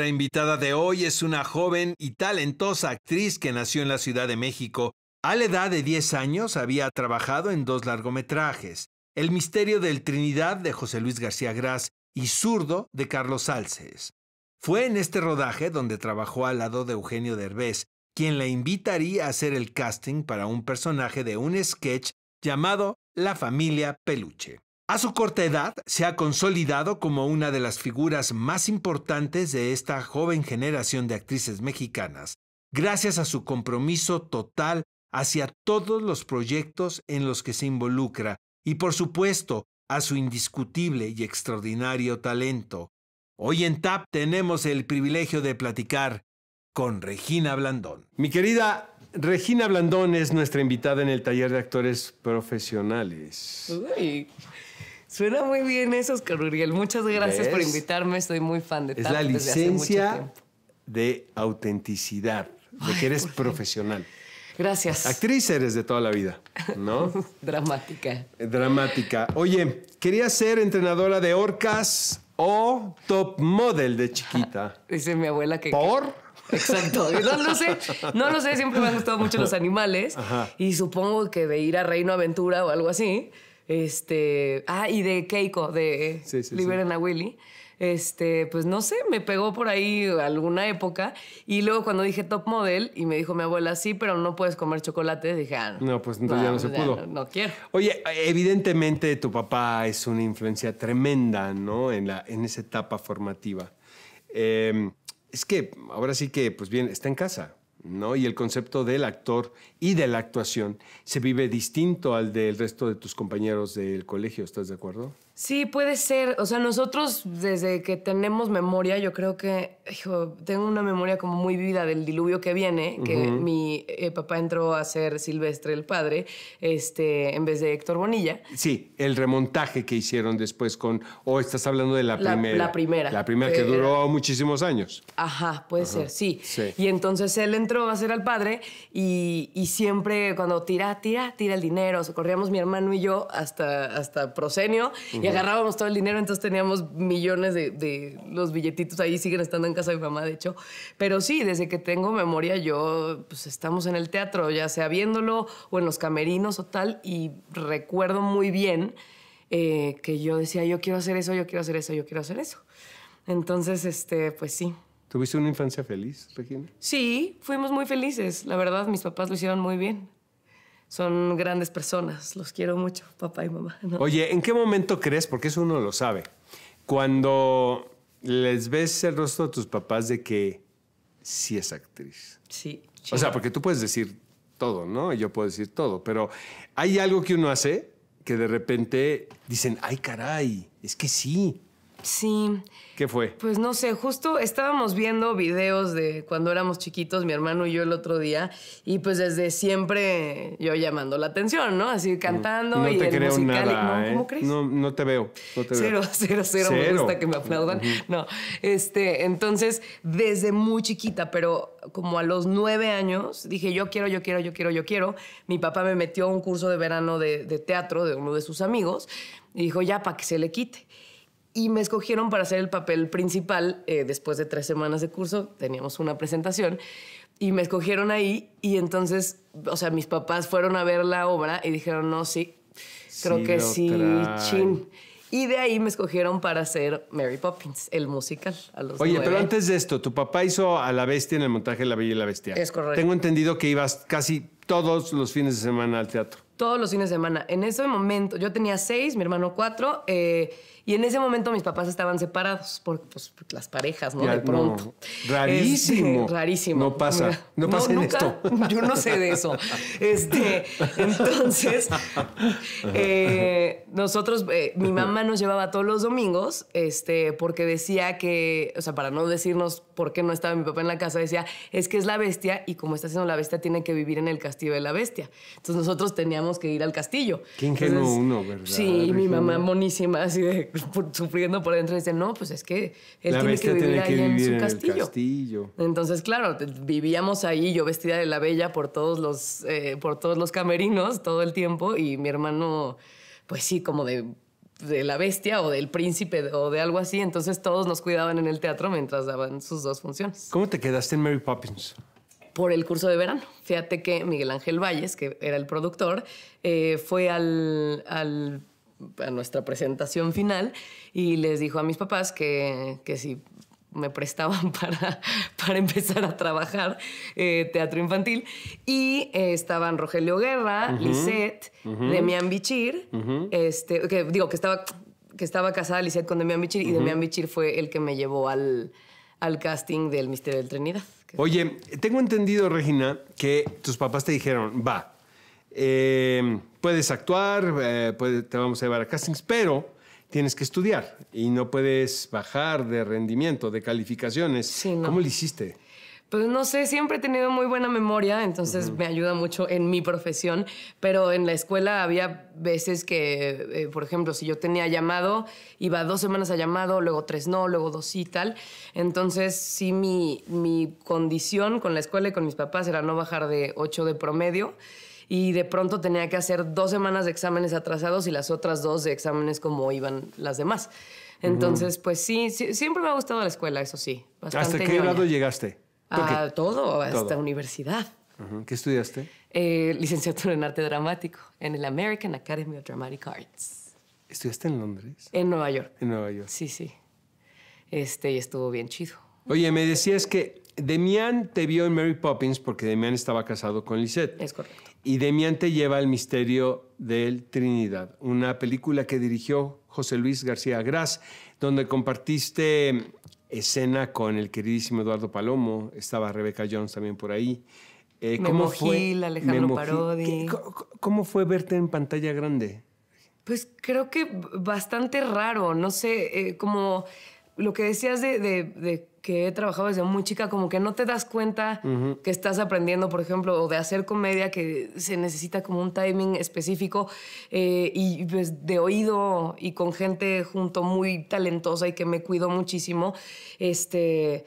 La invitada de hoy es una joven y talentosa actriz que nació en la Ciudad de México. A la edad de 10 años había trabajado en dos largometrajes, El misterio del Trinidad de José Luis García Gras y Zurdo de Carlos Salces. Fue en este rodaje donde trabajó al lado de Eugenio Derbez, quien la invitaría a hacer el casting para un personaje de un sketch llamado La familia peluche. A su corta edad se ha consolidado como una de las figuras más importantes de esta joven generación de actrices mexicanas, gracias a su compromiso total hacia todos los proyectos en los que se involucra y por supuesto a su indiscutible y extraordinario talento. Hoy en TAP tenemos el privilegio de platicar con Regina Blandón. Mi querida Regina Blandón es nuestra invitada en el taller de actores profesionales. Suena muy bien eso, Oscar Uriel. Muchas gracias por invitarme. Estoy muy fan de Es la licencia de autenticidad, de que eres profesional. Gracias. Actriz eres de toda la vida, ¿no? Dramática. Eh, dramática. Oye, quería ser entrenadora de orcas o top model de chiquita. Dice mi abuela que. ¿Por? Exacto. No lo sé, no lo sé. Siempre me han gustado mucho los animales. Y supongo que de ir a Reino Aventura o algo así este, ah, y de Keiko, de sí, Willy. Este, pues no sé, me pegó por ahí alguna época. Y luego cuando dije top model y me dijo mi abuela, sí, pero no puedes comer chocolate, dije, ah, no. pues entonces ya no se pudo. No, quiero. Oye, evidentemente tu papá es una influencia tremenda, ¿no? En, la, en esa etapa formativa. Em, es que ahora sí que, pues bien, está en casa. ¿no? Y el concepto del actor y de la actuación se vive distinto al del resto de tus compañeros del colegio, ¿estás de acuerdo? Sí, puede ser. O sea, nosotros desde que tenemos memoria, yo creo que tengo una memoria como muy vivida del diluvio que viene, que mi eh, papá entró a ser Silvestre el padre, este, en vez de Héctor Bonilla. Sí, el remontaje que hicieron después con, o oh, estás hablando de la, primera. La primera. La primera que, eh, duró muchísimos años. Ajá, puede ser, sí. Y entonces él entró a ser al padre y, siempre cuando tira, tira, tira el dinero, o corríamos mi hermano y yo hasta, hasta Prosenio agarrábamos todo el dinero, entonces teníamos millones de, los billetitos ahí, siguen estando en casa de mi mamá, de hecho. Pero sí, desde que tengo memoria, yo, pues estamos en el teatro, ya sea viéndolo o en los camerinos o tal, y recuerdo muy bien eh, que yo decía, yo quiero hacer eso, yo quiero hacer eso, yo quiero hacer eso. Entonces, este, pues sí. ¿Tuviste una infancia feliz, Regina? Sí, fuimos muy felices. La verdad, mis papás lo hicieron muy bien son grandes personas. Los quiero mucho, papá y mamá. Oye, ¿en qué momento crees? Porque eso uno lo sabe. Cuando les ves el rostro a tus papás de que sí es actriz. Sí. O sea, porque tú puedes decir todo, ¿no? Yo puedo decir todo, pero hay algo que uno hace que de repente dicen, ay caray, es que sí. Sí. ¿Qué fue? Pues no sé, justo estábamos viendo videos de cuando éramos chiquitos, mi hermano y yo el otro día, y pues desde siempre yo llamando la atención, ¿no? Así cantando no y te musical. ¿no? ¿eh? ¿Cómo crees? No, te veo. No te veo. cero, cero, cero, Me gusta que me aplaudan. No. Este, entonces, desde muy chiquita, pero como a los nueve años, dije yo quiero, yo quiero, yo quiero, yo quiero. Mi papá me metió a un curso de verano de, de teatro de uno de sus amigos y dijo ya para que se le quite. Y me escogieron para hacer el papel principal eh, después de tres semanas de curso. Teníamos una presentación y me escogieron ahí. Y entonces, o sea, mis papás fueron a ver la obra y dijeron, no, sí, creo que sí, Y de ahí me escogieron para hacer Mary Poppins, el musical. A Oye, pero antes de esto, tu papá hizo a la bestia en el montaje de La Bella y la Bestia. Es correcto. Tengo entendido que ibas casi todos los fines de semana al teatro. Todos los fines de semana. En ese momento, yo tenía seis, mi hermano cuatro. Eh, y en ese momento mis papás estaban separados por, pues, las parejas, ¿no? de pronto. rarísimo. Este, rarísimo. No pasa. No pasa en esto. Yo no sé de eso. Este, entonces, eh, nosotros, eh, mi mamá nos llevaba todos los domingos, este, porque decía que, o sea, para no decirnos por qué no estaba mi papá en la casa, decía, es que es la bestia y como está siendo la bestia, tiene que vivir en el castillo de la bestia. Entonces nosotros teníamos que ir al castillo. Qué ingenuo uno, ¿verdad? Sí, mi mamá monísima, así de sufriendo por dentro y dicen, no, pues es que él tiene que vivir en su castillo. Entonces, claro, vivíamos ahí, yo vestida de la bella por todos los, eh, por todos los camerinos todo el tiempo y mi hermano, pues sí, como de la bestia o del príncipe o de algo así. Entonces todos nos cuidaban en el teatro mientras daban sus dos funciones. ¿Cómo te quedaste en Mary Poppins? Por el curso de verano. Fíjate que Miguel Ángel Valles, que era el productor, eh, fue al, al a nuestra presentación final y les dijo a mis papás que, que si me prestaban para, para empezar a trabajar eh, teatro infantil. Y eh, estaban Rogelio Guerra, Lisette, Demian Bichir, este, que digo que estaba, que estaba casada Lisette con Demian Bichir y Demian Bichir fue el que me llevó al, al casting del Misterio del Trinidad. Oye, tengo entendido, Regina, que tus papás te dijeron, va, eh, puedes actuar, eh, te vamos a llevar a castings, pero tienes que estudiar y no puedes bajar de rendimiento, de calificaciones. ¿Cómo lo hiciste? Pues no sé, siempre he tenido muy buena memoria, entonces me ayuda mucho en mi profesión, pero en la escuela había veces que, eh, por ejemplo, si yo tenía llamado, iba dos semanas a llamado, luego tres no, luego dos sí, tal. Entonces sí, mi condición con la escuela y con mis papás era no bajar de ocho de promedio y de pronto tenía que hacer dos semanas de exámenes atrasados y las otras dos de exámenes como iban las demás. Entonces, pues sí, siempre me ha gustado la escuela, eso sí. ¿Hasta qué grado llegaste? A ah, todo, hasta la universidad. ¿Qué estudiaste? Eh, licenciatura en arte dramático en el American Academy of Dramatic Arts. ¿Estudiaste en Londres? En Nueva York. En Nueva York. Sí, sí. Este, y estuvo bien chido. Oye, me decías que Demian te vio en Mary Poppins porque Demian estaba casado con Lisette. Es correcto. Y Demiante lleva el misterio del Trinidad, una película que dirigió José Luis García Gras, donde compartiste escena con el queridísimo Eduardo Palomo, estaba Rebeca Jones también por ahí. Eh, fue? Gil, Alejandro Parodi. ¿Cómo fue verte en pantalla grande? Pues creo que bastante raro, no sé, eh, como lo que decías de que he trabajado desde muy chica, como que no te das cuenta que estás aprendiendo, por ejemplo, o de hacer comedia, que se necesita como un timing específico eh, y pues, de oído y con gente junto muy talentosa y que me cuidó muchísimo. Este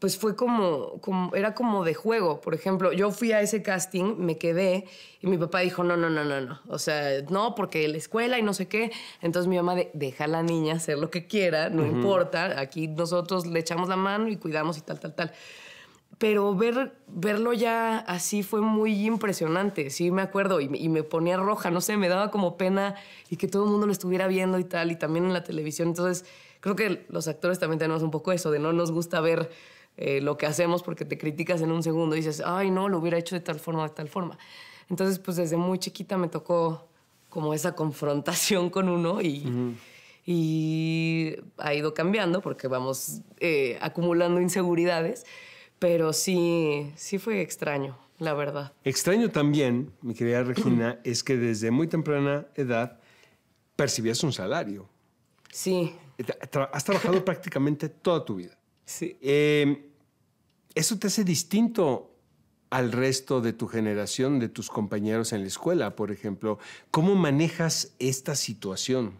pues fue como, como, era como de juego. Por ejemplo, yo fui a ese casting, me quedé y mi papá dijo, no, no, no, no, no. O sea, no, porque la escuela y no sé qué. Entonces mi mamá, de, deja a la niña hacer lo que quiera, no importa. Aquí nosotros le echamos la mano y cuidamos y tal, tal, tal. Pero ver, verlo ya así fue muy impresionante, sí me acuerdo, y, y me ponía roja, no sé, me daba como pena y que todo el mundo lo estuviera viendo y tal, y también en la televisión. Entonces, creo que los actores también tenemos un poco eso, de no nos gusta ver eh, lo que hacemos porque te criticas en un segundo y dices, ay, no, lo hubiera hecho de tal forma, de tal forma. Entonces, pues desde muy chiquita me tocó como esa confrontación con uno y, ha ido cambiando porque vamos eh, acumulando inseguridades, pero sí, sí fue extraño, la verdad. Extraño también, mi querida Regina, es que desde muy temprana edad percibías un salario. Sí. Has trabajado prácticamente toda tu vida. Sí, em, eso te hace distinto al resto de tu generación, de tus compañeros en la escuela, por ejemplo. ¿Cómo manejas esta situación?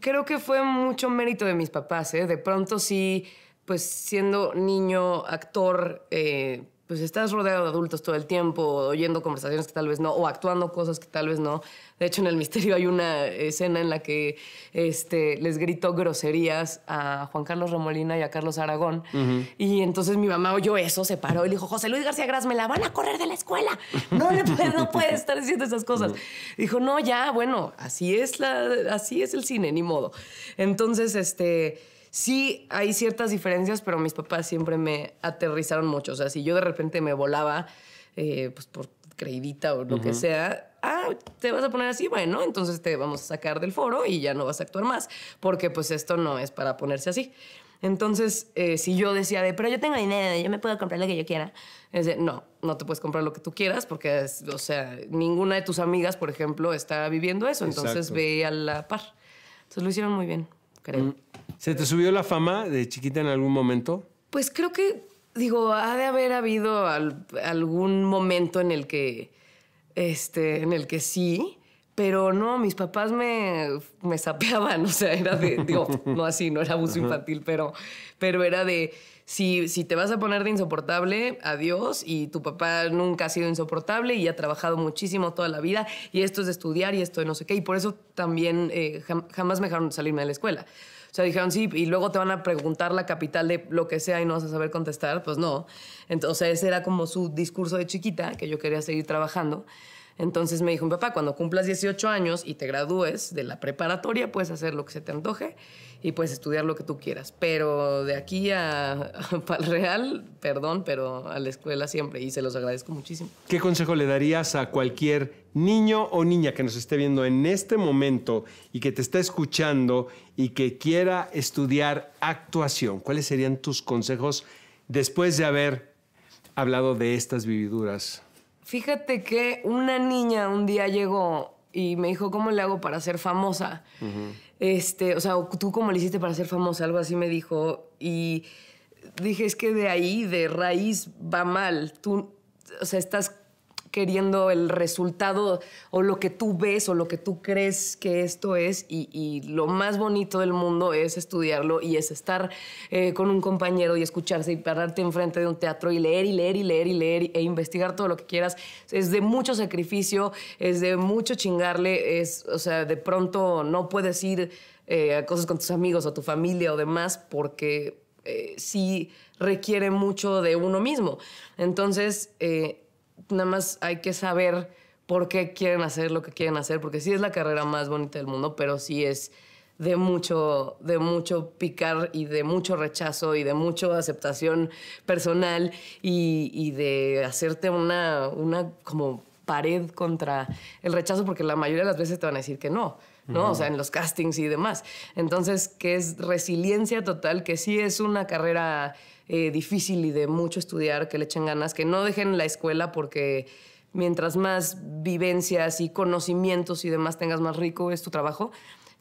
Creo que fue mucho mérito de mis papás. ¿eh? De pronto sí, pues siendo niño, actor, eh, pues estás rodeado de adultos todo el tiempo, oyendo conversaciones que tal vez no, o actuando cosas que tal vez no. De hecho, en el misterio hay una escena en la que este, les gritó groserías a Juan Carlos Romolina y a Carlos Aragón. Y entonces mi mamá oyó eso, se paró y le dijo, José Luis García Gras, me la van a correr de la escuela. No, le puede, estar diciendo esas cosas. Dijo, no, ya, bueno, así es, la, así es el cine, ni modo. Entonces, este Sí, hay ciertas diferencias, pero mis papás siempre me aterrizaron mucho. O sea, si yo de repente me volaba, eh, pues por creidita o lo que sea, ah, te vas a poner así, bueno, entonces te vamos a sacar del foro y ya no vas a actuar más, porque pues esto no es para ponerse así. Entonces, eh, si yo decía de, pero yo tengo dinero, yo me puedo comprar lo que yo quiera, es no, no te puedes comprar lo que tú quieras porque, es, o sea, ninguna de tus amigas, por ejemplo, está viviendo eso, entonces ve a la par. Entonces lo hicieron muy bien, creo. Mm. ¿Se te subió la fama de chiquita en algún momento? Pues creo que, digo, ha de haber habido algún momento en el que, este, en el que sí, pero no, mis papás me, me sapeaban, o sea, era de, digo, no así, no era abuso infantil, pero, pero era de, si, si te vas a poner de insoportable, adiós, y tu papá nunca ha sido insoportable y ha trabajado muchísimo toda la vida, y esto es de estudiar y esto de no sé qué, y por eso también eh, jamás me dejaron salirme de la escuela. O sea, dijeron, sí, y luego te van a preguntar la capital de lo que sea y no vas a saber contestar, pues no. Entonces ese era como su discurso de chiquita, que yo quería seguir trabajando. Entonces me dijo, mi papá, cuando cumplas 18 años y te gradúes de la preparatoria, puedes hacer lo que se te antoje y puedes estudiar lo que tú quieras. Pero de aquí a, Palreal, Real, perdón, pero a la escuela siempre y se los agradezco muchísimo. ¿Qué consejo le darías a cualquier niño o niña que nos esté viendo en este momento y que te está escuchando y que quiera estudiar actuación? ¿Cuáles serían tus consejos después de haber hablado de estas vividuras? Fíjate que una niña un día llegó y me dijo, ¿cómo le hago para ser famosa? este, o sea, tú como le hiciste para ser famosa, algo así me dijo. Y dije, es que de ahí, de raíz, va mal. Tú, o sea, estás queriendo el resultado o lo que tú ves o lo que tú crees que esto es y, lo más bonito del mundo es estudiarlo y es estar eh, con un compañero y escucharse y pararte enfrente de un teatro y leer y leer y leer y leer e investigar todo lo que quieras. Es de mucho sacrificio, es de mucho chingarle, es, o sea, de pronto no puedes ir eh, a cosas con tus amigos o tu familia o demás porque eh, sí requiere mucho de uno mismo. Entonces, nada más hay que saber por qué quieren hacer lo que quieren hacer, porque sí es la carrera más bonita del mundo, pero sí es de mucho, de mucho picar y de mucho rechazo y de mucha aceptación personal y, de hacerte una, una como pared contra el rechazo, porque la mayoría de las veces te van a decir que no. ¿no? O sea, en los castings y demás. Entonces, que es resiliencia total, que sí es una carrera eh, difícil y de mucho estudiar, que le echen ganas, que no dejen la escuela porque mientras más vivencias y conocimientos y demás tengas, más rico es tu trabajo.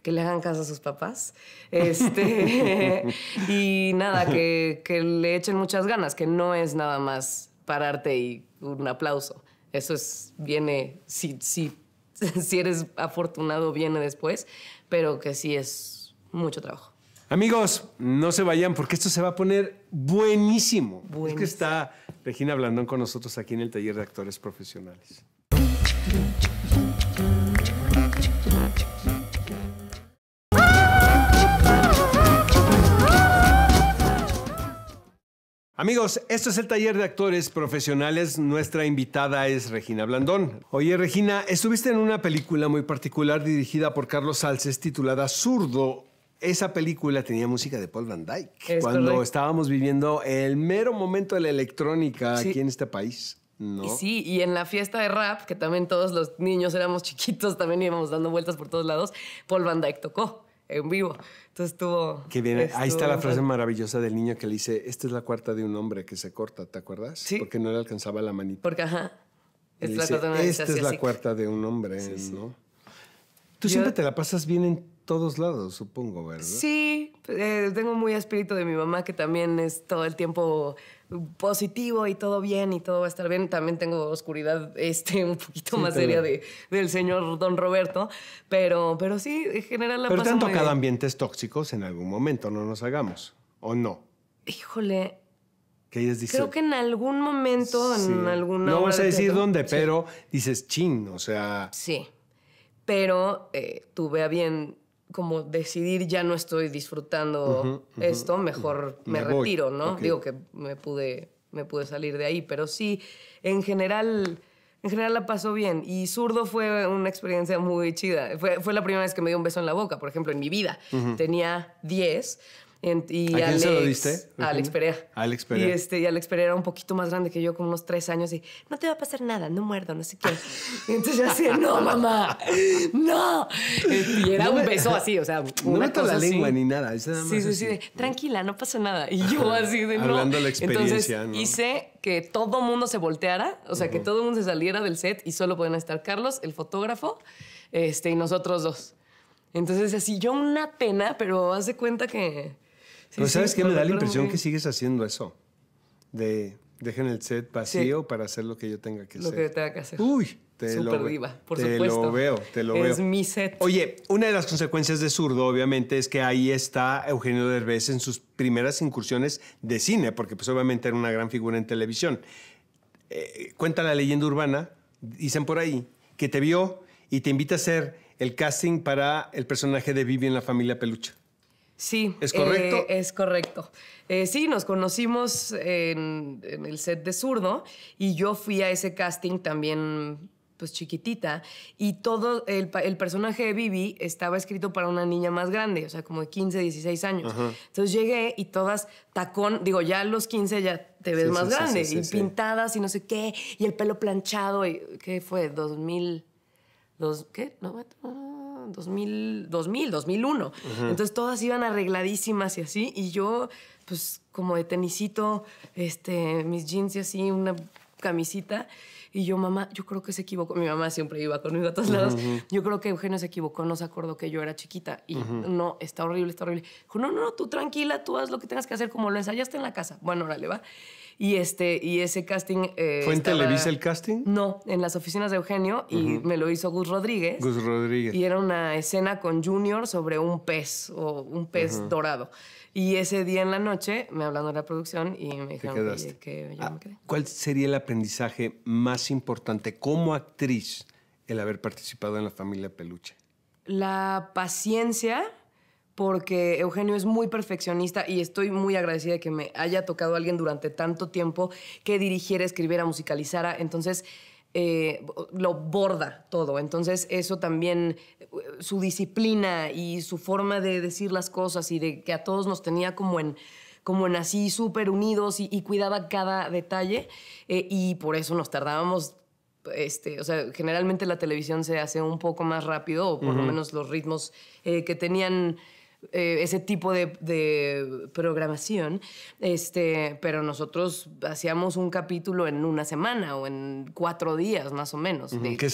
Que le hagan caso a sus papás. Este, y nada, que, le echen muchas ganas, que no es nada más pararte y un aplauso. Eso es, viene, si, si, si eres afortunado, viene después, pero que sí es mucho trabajo. Amigos, no se vayan porque esto se va a poner buenísimo. Es que está Regina Blandón con nosotros aquí en el taller de actores profesionales. Amigos, esto es el taller de actores profesionales. Nuestra invitada es Regina Blandón. Oye, Regina, estuviste en una película muy particular dirigida por Carlos Salces titulada Zurdo esa película tenía música de Paul Van Dyke. cuando estábamos viviendo el mero momento de la electrónica aquí en este país. No. sí, y en la fiesta de rap, que también todos los niños éramos chiquitos, también íbamos dando vueltas por todos lados, Paul Van Dyke tocó en vivo. Entonces estuvo... ahí está la frase maravillosa del niño que le dice, esta es la cuarta de un hombre que se corta, ¿te acuerdas? Sí. Porque no le alcanzaba la manita. Porque, ajá. Esta, esta es la cuarta de un hombre, ¿no? Tú siempre te la pasas bien en todos lados, supongo, ¿verdad? Sí, eh, tengo muy espíritu de mi mamá que también es todo el tiempo positivo y todo bien y todo va a estar bien. También tengo oscuridad este, un poquito más seria de, del señor Don Roberto, pero, pero sí, en general la Pero te han tocado ambientes tóxicos en algún momento, no nos hagamos, ¿o no? Híjole, que ellas dicen, Creo que en algún momento, en alguna. No vas a decir dónde, pero dices chin, o sea. Sí. Pero tú eh, tuve bien como decidir ya no estoy disfrutando esto, mejor me, retiro, ¿no? Digo que me pude, me pude salir de ahí, pero sí, en general, en general la pasó bien. Y zurdo fue una experiencia muy chida. Fue, fue la primera vez que me dio un beso en la boca, por ejemplo, en mi vida. Tenía 10 y ¿A quién Alex, se lo diste? A Alex Perea. Y, este, y Alex Perea era un poquito más grande que yo, como unos tres años, y no te va a pasar nada, no muerdo, no sé qué. entonces yo así, no, mamá, no. Y era un beso así, o sea, no una cosa la lengua ni nada. nada más sí, sí, sí, tranquila, no pasa nada. Y yo así de no. Hablando de la experiencia, entonces, hice que todo mundo se volteara, o sea, que todo mundo se saliera del set y solo podían estar Carlos, el fotógrafo, este, y nosotros dos. Entonces, así yo una pena, pero hace de cuenta que pero ¿sabes qué? Me da la impresión que sigues haciendo eso. De dejen el set vacío para hacer lo que yo tenga que hacer. Lo que tenga que hacer. Uy, te lo veo, te lo veo. Es mi set. Oye, una de las consecuencias de zurdo, obviamente, es que ahí está Eugenio Derbez en sus primeras incursiones de cine, porque pues obviamente era una gran figura en televisión. Eh, cuenta la leyenda urbana, dicen por ahí, que te vio y te invita a hacer el casting para el personaje de Vivi en la familia Pelucha. Sí. ¿Es eh, correcto? es correcto. Eh, sí, nos conocimos en, el set de Zurdo y yo fui a ese casting también pues chiquitita y todo el, personaje de Bibi estaba escrito para una niña más grande, o sea, como de 15, 16 años. Entonces llegué y todas tacón, digo, ya a los 15 ya te ves más grande y pintadas y no sé qué, y el pelo planchado y ¿qué fue? 2000 dos, ¿qué? No, no, no 2000, 2000 2001. Entonces todas iban arregladísimas y así. Y yo, pues como de tenisito, este, mis jeans y así, una camisita. Y yo, mamá, yo creo que se equivocó. Mi mamá siempre iba conmigo a todos lados. Yo creo que Eugenio se equivocó, no se acordó que yo era chiquita. Y no, está horrible, está horrible. Dijo, no, no, tú tranquila, tú haz lo que tengas que hacer, como lo ensayaste en la casa. Bueno, órale, va. Y, este, y ese casting... Eh, ¿Fue en Televisa el casting? No, en las oficinas de Eugenio y me lo hizo Gus Rodríguez. Gus Rodríguez. Y era una escena con Junior sobre un pez o un pez dorado. Y ese día en la noche me hablaron de la producción y me dijeron que, ah, ¿Cuál sería el aprendizaje más importante como actriz el haber participado en la familia Peluche? La paciencia porque Eugenio es muy perfeccionista y estoy muy agradecida de que me haya tocado alguien durante tanto tiempo que dirigiera, escribiera, musicalizara. Entonces, eh, lo borda todo. Entonces, eso también, eh, su disciplina y su forma de decir las cosas y de que a todos nos tenía como en como en así súper unidos y, cuidaba cada detalle eh, y por eso nos tardábamos este, o sea, generalmente la televisión se hace un poco más rápido, o por lo menos los ritmos que tenían eh, ese tipo de, programación, este, pero nosotros hacíamos un capítulo en una semana o en cuatro días más o menos. Que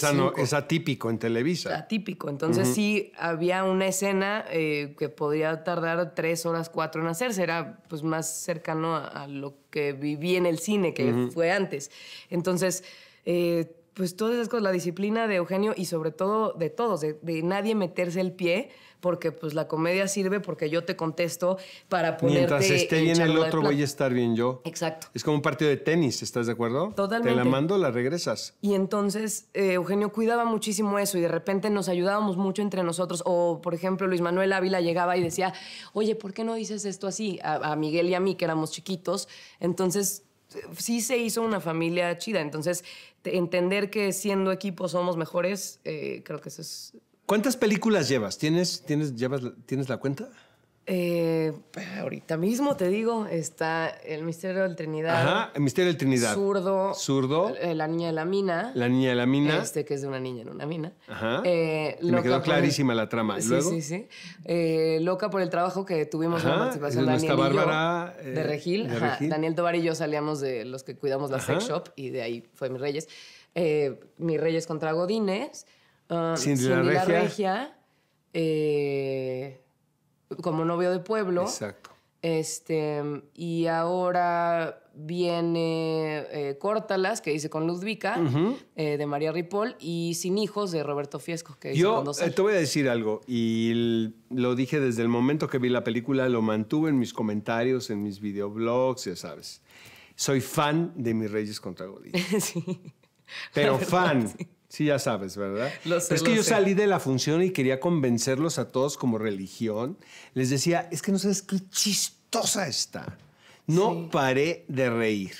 es atípico en Televisa. Atípico, entonces sí había una escena eh, que podría tardar tres horas, cuatro en hacerse, era pues más cercano a, lo que viví en el cine, que fue antes. Entonces... Eh, pues todas esas cosas, la disciplina de Eugenio y sobre todo de todos, de, nadie meterse el pie, porque pues la comedia sirve porque yo te contesto para ponerte... Mientras esté bien el otro voy a estar bien yo. Exacto. Es como un partido de tenis, ¿estás de acuerdo? Totalmente. Te la mando, la regresas. Y entonces eh, Eugenio cuidaba muchísimo eso y de repente nos ayudábamos mucho entre nosotros. O, por ejemplo, Luis Manuel Ávila llegaba y decía, oye, ¿por qué no dices esto así? a Miguel y a mí, que éramos chiquitos. Entonces sí se hizo una familia chida. Entonces, entender que siendo equipo somos mejores, eh, creo que eso es... ¿Cuántas películas llevas? llevas, ¿Tienes la cuenta? Eh, ahorita mismo te digo, está El Misterio del Trinidad. Ajá, El Misterio del Trinidad. Zurdo. Zurdo. Eh, la Niña de la Mina. La Niña de la Mina. Este que es de una niña en una mina. Ajá. Eh, me quedó clarísima la trama. Sí, ¿Luego? sí, sí. loca por el trabajo que tuvimos en la participación Daniel Bárbara, de Regil. Daniel Tovar y yo salíamos de los que cuidamos la sex shop y de ahí fue Mis Reyes. Mis Reyes contra Godines. sin ah, Cindy, la Regia como novio de pueblo. Exacto. Este, y ahora viene eh, Córtalas, que hice con Ludvica, eh, de María Ripoll, y Sin Hijos, de Roberto Fiesco, que hice Yo Yo eh, te voy a decir algo, y lo dije desde el momento que vi la película, lo mantuve en mis comentarios, en mis videoblogs, ya sabes. Soy fan de Mis Reyes contra Godín. sí. Pero fan. Sí, ya sabes, ¿verdad? es que yo salí de la función y quería convencerlos a todos como religión. Les decía, es que no sabes qué chistosa está. No paré de reír.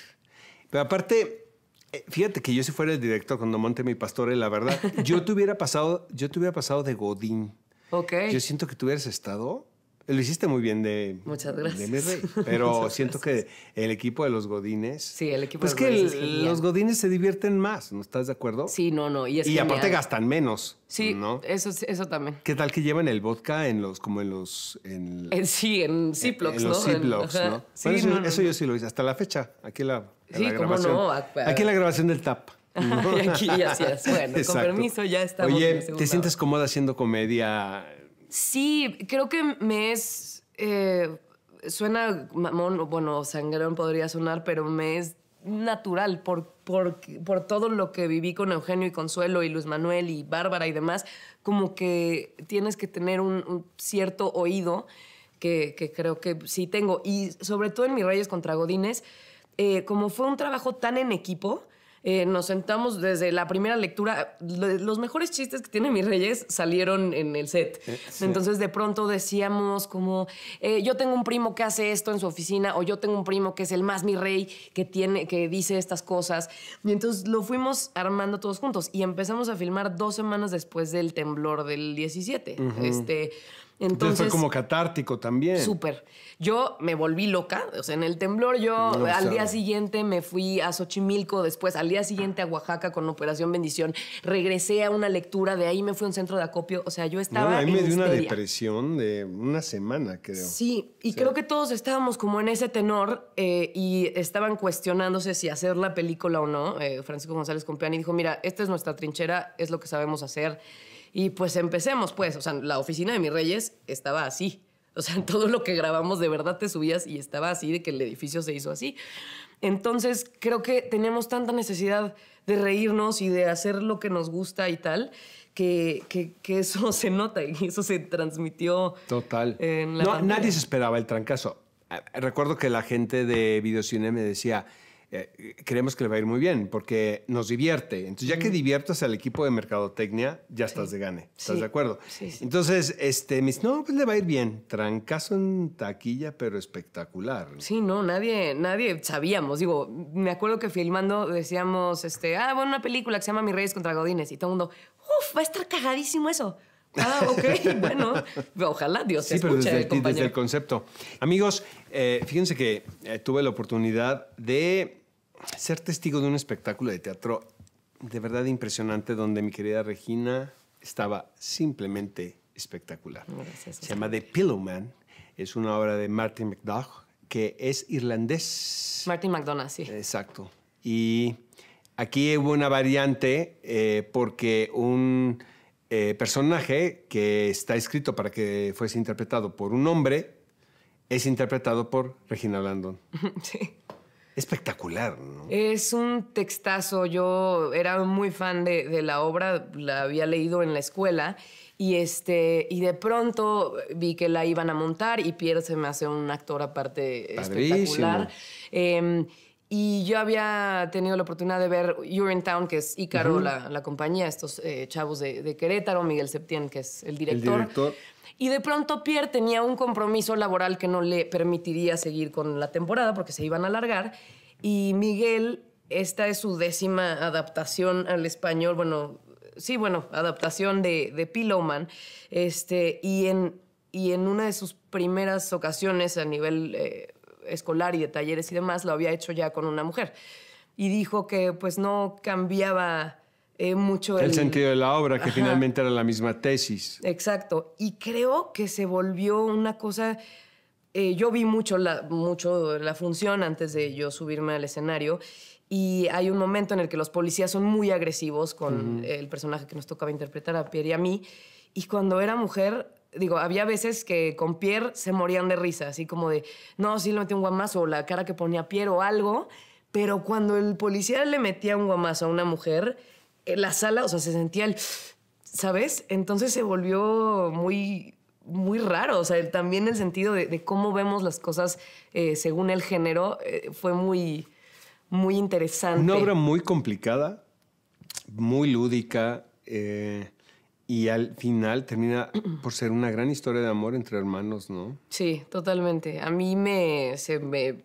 Pero aparte, eh, fíjate que yo si fuera el director cuando monte mi pastore, eh, la verdad, yo te hubiera pasado, yo te pasado de Godín. Ok. Yo siento que tú hubieras estado lo hiciste muy bien de. Muchas gracias. pero siento que el equipo de los Godines. Sí, el equipo pues de los Godines. Es que los Godines se divierten más, ¿no estás de acuerdo? Sí, no, no. Y, aparte gastan menos. Sí, ¿no? eso, eso también. ¿Qué tal que llevan el vodka en los, como en los. En, eh, sí, en Ziplocs, ¿no? En los Ziplocs, ¿no? Sí, eso, yo sí lo hice, hasta la fecha, aquí la, sí, no, pues. aquí en la grabación del TAP. aquí ya Bueno, con permiso, ya estamos. Oye, ¿te sientes cómoda haciendo comedia Sí, creo que me es... Eh, suena mamón, bueno, sangrón podría sonar, pero me es natural por, por, todo lo que viví con Eugenio y Consuelo y Luis Manuel y Bárbara y demás, como que tienes que tener un, cierto oído que, creo que sí tengo. Y sobre todo en Mis Reyes contra Godines, eh, como fue un trabajo tan en equipo, eh, nos sentamos desde la primera lectura. Los mejores chistes que tiene mis reyes salieron en el set. Eh, entonces de pronto decíamos como, eh, yo tengo un primo que hace esto en su oficina o yo tengo un primo que es el más mi rey que, tiene, que dice estas cosas. Y entonces lo fuimos armando todos juntos y empezamos a filmar dos semanas después del temblor del 17. Este entonces, fue como catártico también. Súper. Yo me volví loca, o sea, en el temblor yo al día siguiente me fui a Xochimilco, después al día siguiente a Oaxaca con Operación Bendición, regresé a una lectura, de ahí me fui a un centro de acopio, o sea, yo estaba... me dio una depresión de una semana, creo. Sí, y creo que todos estábamos como en ese tenor eh, y estaban cuestionándose si hacer la película o no. Eh, Francisco González y dijo, mira, esta es nuestra trinchera, es lo que sabemos hacer. Y pues empecemos, pues. O sea, la oficina de mis reyes estaba así. O sea, todo lo que grabamos de verdad te subías y estaba así, de que el edificio se hizo así. Entonces, creo que tenemos tanta necesidad de reírnos y de hacer lo que nos gusta y tal, que, eso se nota y eso se transmitió. Total. En no, nadie se esperaba el trancazo. Eh, recuerdo que la gente de Videocine me decía, eh, creemos que le va a ir muy bien porque nos divierte. Entonces, ya que diviertas al equipo de mercadotecnia, ya estás de gane. ¿Estás de acuerdo? Entonces, este, me dice, no, pues le va a ir bien. Trancazo en taquilla, pero espectacular. Sí, no, nadie, nadie sabíamos. Digo, me acuerdo que filmando decíamos, este, ah, bueno, una película que se llama Mis Reyes contra Godines y todo el mundo, uff, va a estar cagadísimo eso. Ah, ok, bueno, ojalá Dios sí, escuche, pero desde, el, desde el concepto. Amigos, eh, fíjense que eh, tuve la oportunidad de ser testigo de un espectáculo de teatro de verdad impresionante donde mi querida Regina estaba simplemente espectacular. Gracias, Se llama The Pillow Man. Es una obra de Martin McDough, que es irlandés. Martin McDonough, sí. Exacto. Y aquí hubo una variante eh, porque un eh, personaje que está escrito para que fuese interpretado por un hombre es interpretado por Regina Landon. sí espectacular, ¿no? Es un textazo. Yo era muy fan de, la obra, la había leído en la escuela. Y, este, y de pronto vi que la iban a montar y Pierre se me hace un actor aparte Padrísimo. espectacular. Em, y yo había tenido la oportunidad de ver Town que es Ícaro, la, compañía, estos eh, chavos de, Querétaro, Miguel Septién, que es el director. Y de pronto Pierre tenía un compromiso laboral que no le permitiría seguir con la temporada porque se iban a alargar. Y Miguel, esta es su décima adaptación al español, bueno, sí, bueno, adaptación de, de Pillowman. Este, y, en, y en una de sus primeras ocasiones a nivel eh, escolar y de talleres y demás, lo había hecho ya con una mujer. Y dijo que pues no cambiaba eh, mucho el... sentido de la obra, que finalmente era la misma tesis. Exacto. Y creo que se volvió una cosa... Eh, yo vi mucho la, mucho la función antes de yo subirme al escenario y hay un momento en el que los policías son muy agresivos con el personaje que nos tocaba interpretar a Pierre y a mí. Y cuando era mujer, digo, había veces que con Pierre se morían de risa, así como de, no, sí le metí un guamazo, o la cara que ponía Pierre o algo, pero cuando el policía le metía un guamazo a una mujer, la sala, o sea, se sentía el, ¿sabes? Entonces se volvió muy muy raro, o sea, también el sentido de, cómo vemos las cosas eh, según el género eh, fue muy, muy interesante. Una obra muy complicada, muy lúdica, eh, y al final termina por ser una gran historia de amor entre hermanos, ¿no? Sí, totalmente. A mí me, me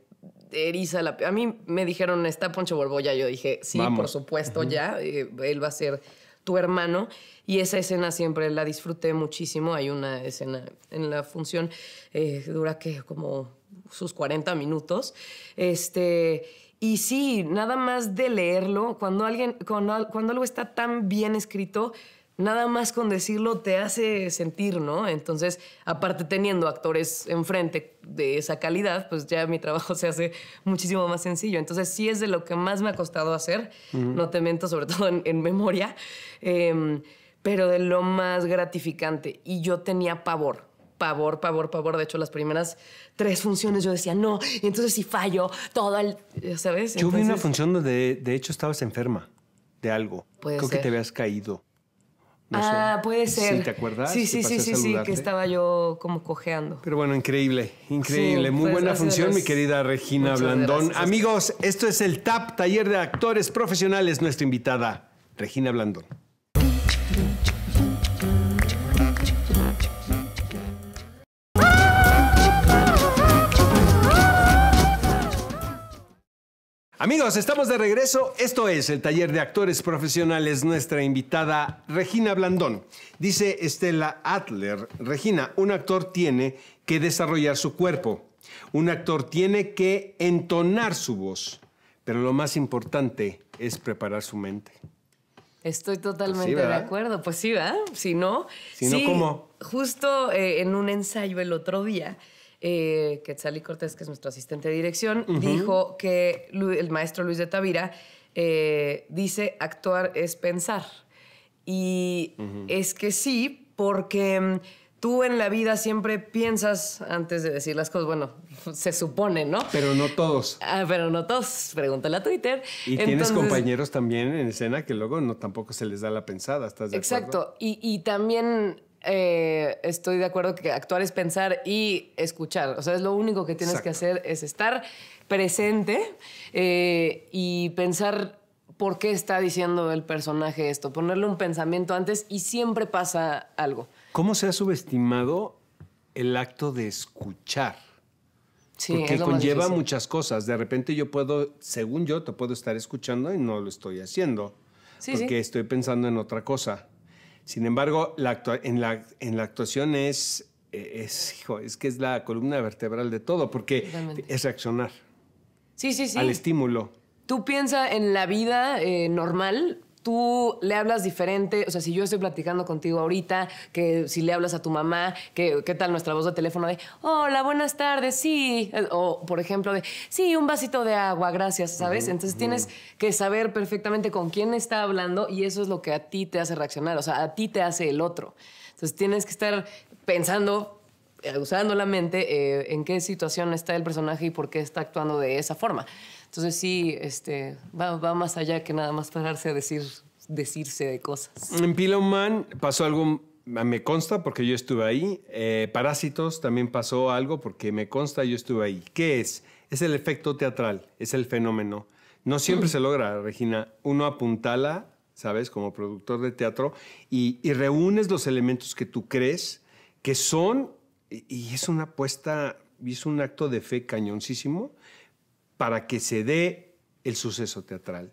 eriza la... A mí me dijeron, está Poncho Borbolla. Yo dije, sí, por supuesto, ya. Eh, él va a ser tu hermano. Y esa escena siempre la disfruté muchísimo. Hay una escena en la función, que eh, dura que como sus 40 minutos. Este, y sí, nada más de leerlo, cuando, alguien, cuando algo está tan bien escrito, nada más con decirlo te hace sentir, ¿no? Entonces, aparte teniendo actores enfrente de esa calidad, pues ya mi trabajo se hace muchísimo más sencillo. Entonces, sí es de lo que más me ha costado hacer, no te miento, sobre todo en, memoria, em, pero de lo más gratificante. Y yo tenía pavor. Pavor, pavor, pavor. De hecho, las primeras tres funciones yo decía, no, y entonces si fallo, todo el. Eh, ¿Sabes? Yo vi una función donde de hecho estabas enferma de algo. Puede Creo que te habías caído ah, puede ser. ¿Sí te acuerdas? Sí, sí, sí, sí, que estaba yo como cojeando. Pero bueno, increíble, increíble. Muy pues, buena función, mi querida Regina Blandón. Amigos, esto es el TAP, Taller de Actores Profesionales, nuestra invitada, Regina Blandón. Amigos, estamos de regreso. Esto es el taller de actores profesionales. Nuestra invitada Regina Blandón. Dice Estela Adler, Regina, un actor tiene que desarrollar su cuerpo. Un actor tiene que entonar su voz. Pero lo más importante es preparar su mente. Estoy pues totalmente de acuerdo. Pues sí, ¿verdad? Si no... ¿cómo? Justo eh, en un ensayo el otro día eh, Quetzal y Cortés, que es nuestro asistente de dirección, dijo que el maestro Luis de Tavira eh, dice actuar es pensar. Y es que sí, porque mm, tú en la vida siempre piensas antes de decir las cosas. Bueno, se supone, ¿no? Pero no todos. Ah, pero no todos. Pregúntale a Twitter. Y tienes compañeros también en escena que luego no tampoco se les da la pensada, Exacto. y también eh, estoy de acuerdo que actuar es pensar y escuchar. O sea, es lo único que tienes que hacer es estar presente eh, y pensar por qué está diciendo el personaje esto, ponerle un pensamiento antes y siempre pasa algo. ¿Cómo se ha subestimado el acto de escuchar? Sí, Porque conlleva muchas cosas. De repente yo puedo, según yo, te puedo estar escuchando y no lo estoy haciendo. porque estoy pensando en otra cosa. Sin embargo, en, la, en la actuación es, e, es, hijo, es que es la columna vertebral de todo, porque es reaccionar. Sí, Al estímulo. Tú piensas en la vida eh, normal, tú le hablas diferente, o sea, si yo estoy platicando contigo ahorita, que si le hablas a tu mamá, que qué tal nuestra voz de teléfono de, hola, buenas tardes, sí, o por ejemplo de, sí, un vasito de agua, gracias, ¿sabes? Entonces tienes que saber perfectamente con quién está hablando y eso es lo que a ti te hace reaccionar, o sea, a ti te hace el otro. Entonces tienes que estar pensando eh, usando la mente eh, en qué situación está el personaje y por qué está actuando de esa forma. Entonces sí, este, va, más allá que nada más pararse a decir, decirse de cosas. En Piloman pasó algo me consta porque yo estuve ahí. Eh, Parásitos también pasó algo porque me consta yo estuve ahí. ¿Qué es? Es el efecto teatral, es el fenómeno. No siempre se logra, Regina. Uno apuntala, ¿sabes? Como productor de teatro y, reúnes los elementos que tú crees que son, y, es una apuesta, es un acto de fe cañoncísimo para que se dé el suceso teatral.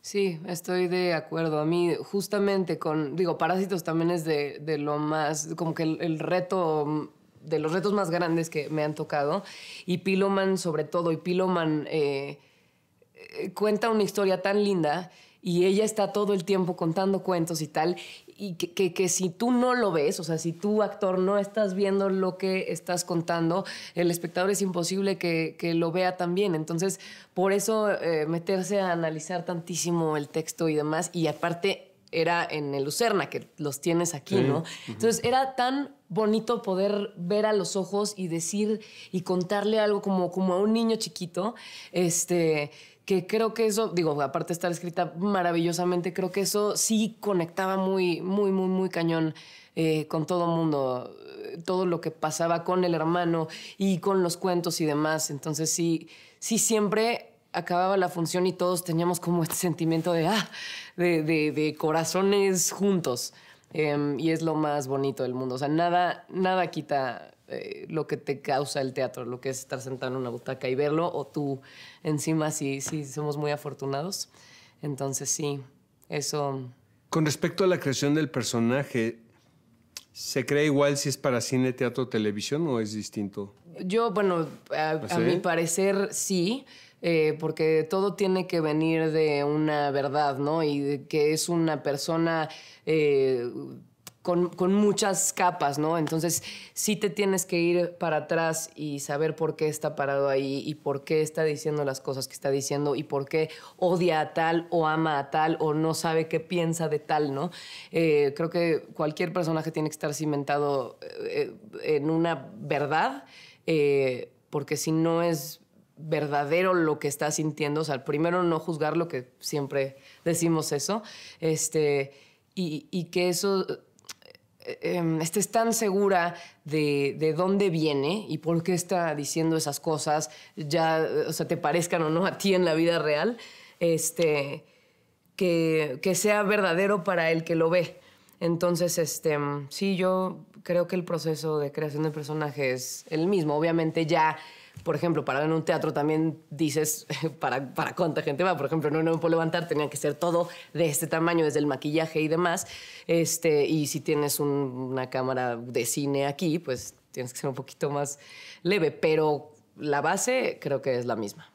Sí, estoy de acuerdo. A mí, justamente con, digo, Parásitos también es de, lo más, como que el, reto, de los retos más grandes que me han tocado. Y Piloman sobre todo, y Piloman eh, eh, cuenta una historia tan linda y ella está todo el tiempo contando cuentos y tal y que, si tú no lo ves, o sea, si tú actor no estás viendo lo que estás contando, el espectador es imposible que, lo vea también. Entonces, por eso eh, meterse a analizar tantísimo el texto y demás, y aparte era en el Lucerna, que los tienes aquí, ¿no? Entonces era tan bonito poder ver a los ojos y decir y contarle algo como, como a un niño chiquito, este, que creo que eso, digo, aparte de estar escrita maravillosamente, creo que eso sí conectaba muy, muy, muy, muy cañón eh, con todo el mundo, eh, todo lo que pasaba con el hermano y con los cuentos y demás. Entonces sí, sí siempre acababa la función y todos teníamos como este sentimiento de, ah, de, corazones juntos. Em, y es lo más bonito del mundo. O sea, nada, nada quita eh, lo que te causa el teatro, lo que es estar sentado en una butaca y verlo, o tú encima, si somos muy afortunados. Entonces, sí, eso. Con respecto a la creación del personaje, ¿se crea igual si es para cine, teatro, televisión o es distinto? Yo, bueno, a ¿Ah, mi parecer sí. Eh, porque todo tiene que venir de una verdad, ¿no? Y que es una persona eh, con, muchas capas, ¿no? Entonces sí te tienes que ir para atrás y saber por qué está parado ahí y por qué está diciendo las cosas que está diciendo y por qué odia a tal o ama a tal o no sabe qué piensa de tal, ¿no? Eh, creo que cualquier personaje tiene que estar cimentado en una verdad, porque si no es verdadero lo que está sintiendo. O sea, primero no juzgar lo que siempre decimos eso. Este, y, y que eso eh, em, estés tan segura de, dónde viene y por qué está diciendo esas cosas, ya, o sea, te parezcan o no a ti en la vida real, este, que, que sea verdadero para el que lo ve. Entonces, este, em, sí, yo creo que el proceso de creación de personaje es el mismo. Obviamente ya por ejemplo, para en un teatro también dices para, cuánta gente va. Por ejemplo, no, no me puedo levantar, tenía que ser todo de este tamaño, desde el maquillaje y demás. Este, y si tienes una cámara de cine aquí, pues tienes que ser un poquito más leve. Pero la base creo que es la misma.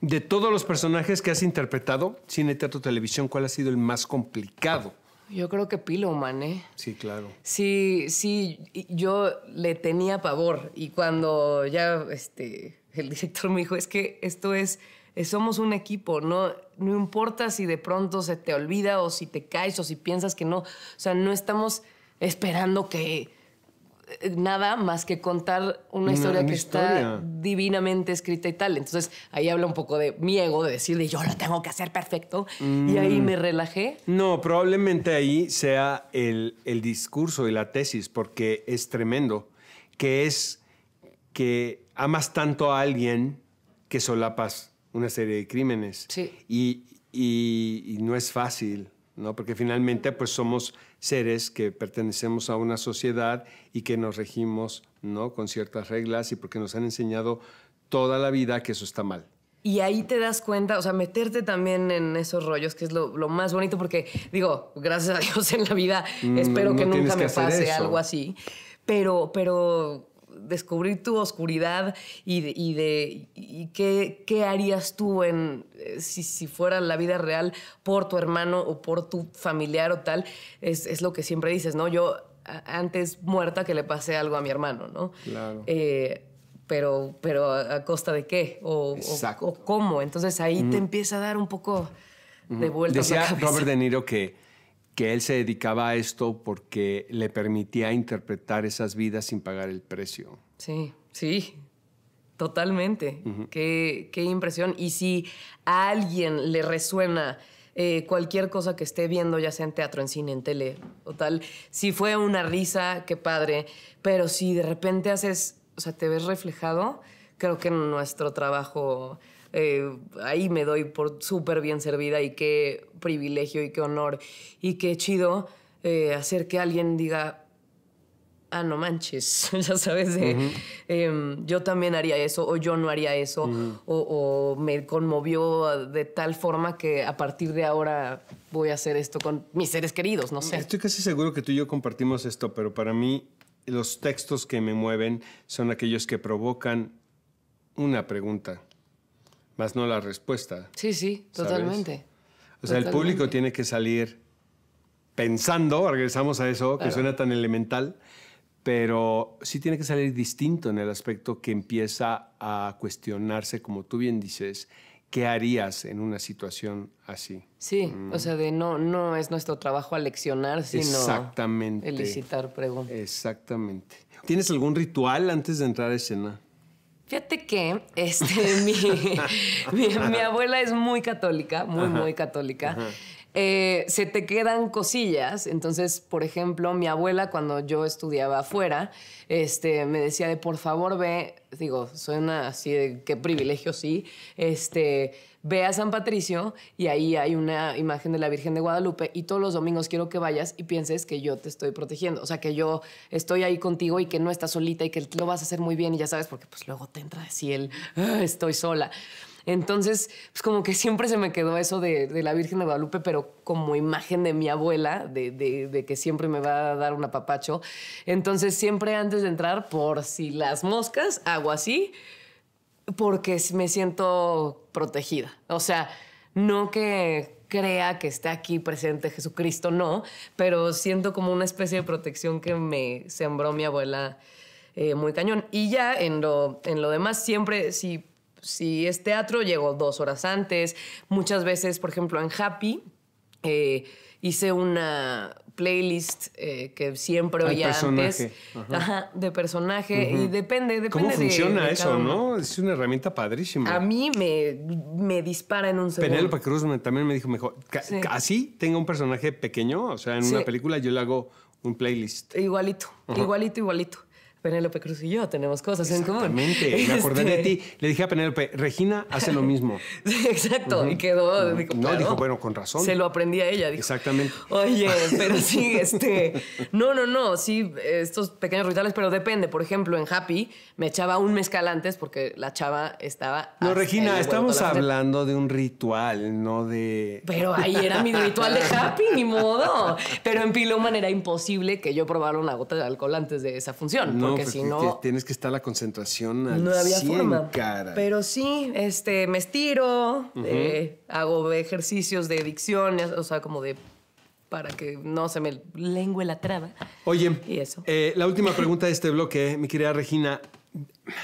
De todos los personajes que has interpretado, cine, teatro, televisión, ¿cuál ha sido el más complicado? Yo creo que Piloman, ¿eh? Sí, claro. Sí, sí, yo le tenía pavor y cuando ya, este, el director me dijo, es que esto es, eh, somos un equipo, no, no importa si de pronto se te olvida o si te caes o si piensas que no, o sea, no estamos esperando que eh, nada más que contar una, historia que está divinamente escrita y tal. Entonces ahí habla un poco de mi ego, de decirle, yo lo tengo que hacer perfecto. Y ahí mm. me relajé. No, probablemente ahí sea el, el discurso y la tesis, porque es tremendo, que es que amas tanto a alguien que solapas una serie de crímenes. Sí. Y, no es fácil, ¿no? Porque finalmente pues somos seres que pertenecemos a una sociedad y que nos regimos, ¿no? Con ciertas reglas y porque nos han enseñado toda la vida que eso está mal. Y ahí te das cuenta, o sea, meterte también en esos rollos, que es lo, más bonito, porque digo, gracias a Dios en la vida, mm, espero que nunca me pase algo así, pero, pero descubrir tu oscuridad y de, qué, harías tú en, eh, si, si, fuera la vida real por tu hermano o por tu familiar o tal, es, lo que siempre dices, ¿no? Yo antes muerta que le pasé algo a mi hermano, ¿no? Claro. Eh, pero, pero a, costa de qué o, o, cómo. Entonces ahí te mm. empieza a dar un poco de vuelta. Decía la Robert De Niro que que él se dedicaba a esto porque le permitía interpretar esas vidas sin pagar el precio. Sí, sí, totalmente. qué, impresión. Y si a alguien le resuena eh, cualquier cosa que esté viendo, ya sea en teatro, en cine, en tele o tal, si fue una risa, qué padre, pero si de repente haces, o sea, te ves reflejado, creo que nuestro trabajo eh, ahí me doy por súper bien servida y qué privilegio y qué honor y qué chido eh, hacer que alguien diga, ah, no manches, ya sabes, em, yo también haría eso o yo no haría eso o, me conmovió de tal forma que a partir de ahora voy a hacer esto con mis seres queridos, no sé. Estoy casi seguro que tú y yo compartimos esto, pero para mí los textos que me mueven son aquellos que provocan una pregunta más no la respuesta. Sí, sí, totalmente. O sea, el público tiene que salir pensando, regresamos a eso, que suena tan elemental, pero sí tiene que salir distinto en el aspecto que empieza a cuestionarse, como tú bien dices, ¿qué harías en una situación así? Sí, mm. o sea, de no, no es nuestro trabajo aleccionar, sino Exactamente. elicitar preguntas. Exactamente. ¿Tienes algún ritual antes de entrar a escena? Fíjate que este, mi, mi, abuela es muy católica, muy, muy católica. Eh, se te quedan cosillas. Entonces, por ejemplo, mi abuela cuando yo estudiaba afuera, este, me decía de por favor ve, digo, suena así de qué privilegio, sí, este, ve a San Patricio y ahí hay una imagen de la Virgen de Guadalupe y todos los domingos quiero que vayas y pienses que yo te estoy protegiendo, o sea, que yo estoy ahí contigo y que no estás solita y que lo vas a hacer muy bien y ya sabes, porque pues luego te entra así el, ah, estoy sola. Entonces, pues como que siempre se me quedó eso de, la Virgen de Guadalupe, pero como imagen de mi abuela, de, que siempre me va a dar un apapacho. Entonces, siempre antes de entrar, por si las moscas, hago así, porque me siento protegida. O sea, no que crea que esté aquí presente Jesucristo, no, pero siento como una especie de protección que me sembró mi abuela eh, muy cañón. Y ya en lo, en lo demás, siempre, si si es teatro, llego dos horas antes. Muchas veces, por ejemplo, en Happy eh, hice una playlist eh, que siempre voy antes de personaje y depende, depende cómo funciona eso, ¿no? Es una herramienta padrísima. A mí me, dispara en un segundo. Penélope Cruz también me dijo mejor, así Tengo un personaje pequeño, o sea, en una película yo le hago un playlist. Igualito, igualito, igualito. Penélope Cruz y yo tenemos cosas en común. Exactamente, me este, acordé de ti. Le dije a Penélope, Regina hace lo mismo. exacto, y quedó... no, dijo, bueno, con razón. Se lo aprendí a ella, Exactamente. Oye, pero sí, este... No, no, no, sí, estos pequeños rituales, pero depende. Por ejemplo, en Happy me echaba un mezcal antes porque la chava estaba... No, Regina, estamos hablando de un ritual, no de... Pero ahí era mi ritual de Happy, ni modo. Pero en Piloman era imposible que yo probara una gota de alcohol antes de esa función. No porque pues, Tienes que estar la concentración al Cara. Pero sí, este, me estiro, eh, hago ejercicios de dicción, o sea, como de para que no se me lengüe la traba. Oye, eh, la última pregunta de este bloque, mi querida Regina.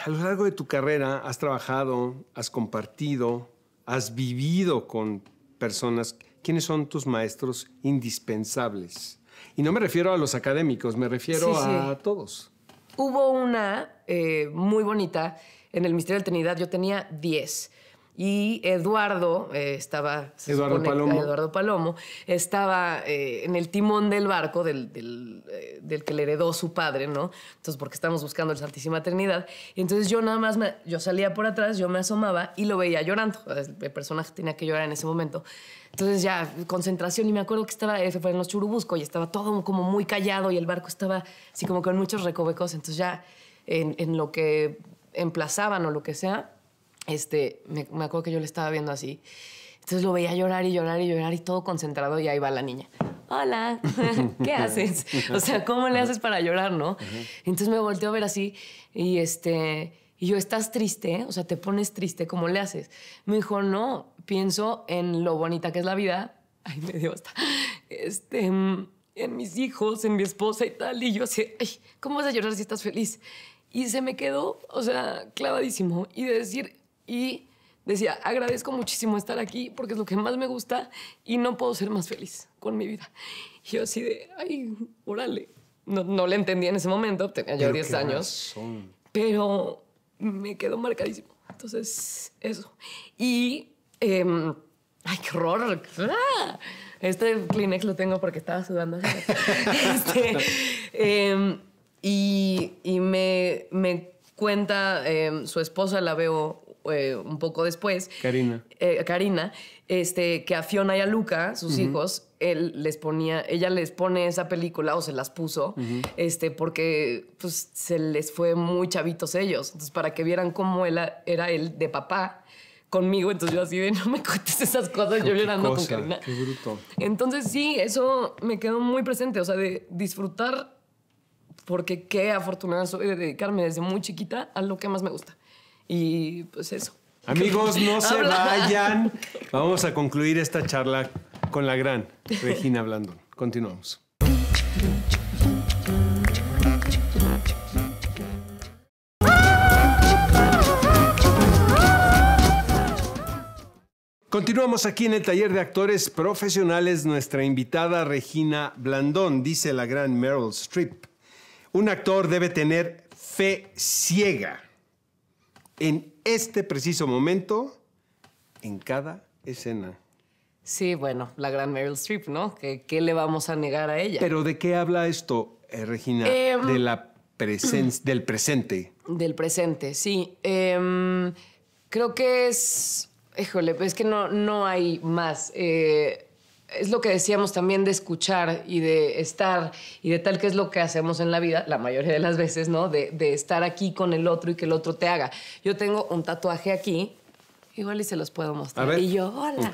A lo largo de tu carrera has trabajado, has compartido, has vivido con personas. ¿Quiénes son tus maestros indispensables? Y no me refiero a los académicos, me refiero a todos. Hubo una eh, muy bonita en el Misterio de la Trinidad, yo tenía 10 y Eduardo eh, estaba Eduardo, Palomo. Eduardo Palomo. estaba eh, en el timón del barco eh, del, que le heredó su padre no entonces porque estamos buscando la Santísima Trinidad entonces yo nada más yo salía por atrás yo me asomaba y lo veía llorando el personaje tenía que llorar en ese momento entonces ya concentración y me acuerdo que estaba fue en los Churubusco y estaba todo como muy callado y el barco estaba así como con muchos recovecos entonces ya en lo que emplazaban o lo que sea este, me, acuerdo que yo le estaba viendo así. Entonces lo veía llorar y llorar y llorar y todo concentrado y ahí va la niña. Hola, ¿qué haces? O sea, ¿cómo le haces para llorar, no? Entonces me volteo a ver así y este y yo, ¿estás triste? O sea, te pones triste, ¿cómo le haces? Me dijo, no, pienso en lo bonita que es la vida. Ay, me dio hasta. Este, en mis hijos, en mi esposa y tal. Y yo así, ay, ¿cómo vas a llorar si estás feliz? Y se me quedó, o sea, clavadísimo. Y de decir, y decía, agradezco muchísimo estar aquí porque es lo que más me gusta y no puedo ser más feliz con mi vida. Y yo así de, ay, órale. No, no le entendí en ese momento, tenía yo 10 años, pero me quedó marcadísimo. Entonces, eso. Y, em, ay, qué horror. Ah, este Kleenex lo tengo porque estaba sudando. Este, em, y, me, cuenta em, su esposa, la veo eh, un poco después. Karina. Eh, Karina, este, que a Fiona y a Luca, sus hijos, él les ponía, ella les pone esa película o se las puso, este, porque pues, se les fue muy chavitos ellos. Entonces, para que vieran cómo él, era él de papá conmigo, entonces yo así de no me cuentes esas cosas, yo llorando con Karina. Entonces sí, eso me quedó muy presente, o sea, de disfrutar, porque qué afortunada soy de dedicarme desde muy chiquita a lo que más me gusta. Y pues eso. Amigos, no se vayan. Vamos a concluir esta charla con la gran Regina Blandón. Continuamos. Continuamos aquí en el taller de actores profesionales. Nuestra invitada Regina Blandón dice la gran Meryl Streep. Un actor debe tener fe ciega en este preciso momento, en cada escena. Sí, bueno, la gran Meryl Streep, ¿no? ¿Qué, le vamos a negar a ella? Pero ¿de qué habla esto, eh, Regina? Em, de la presencia, del presente. Del presente, sí. Em, creo que es... Híjole, es que no, no hay más. Eh, es lo que decíamos también de escuchar y de estar y de tal que es lo que hacemos en la vida, la mayoría de las veces, ¿no? De, estar aquí con el otro y que el otro te haga. Yo tengo un tatuaje aquí. Igual y se los puedo mostrar. Y yo, hola.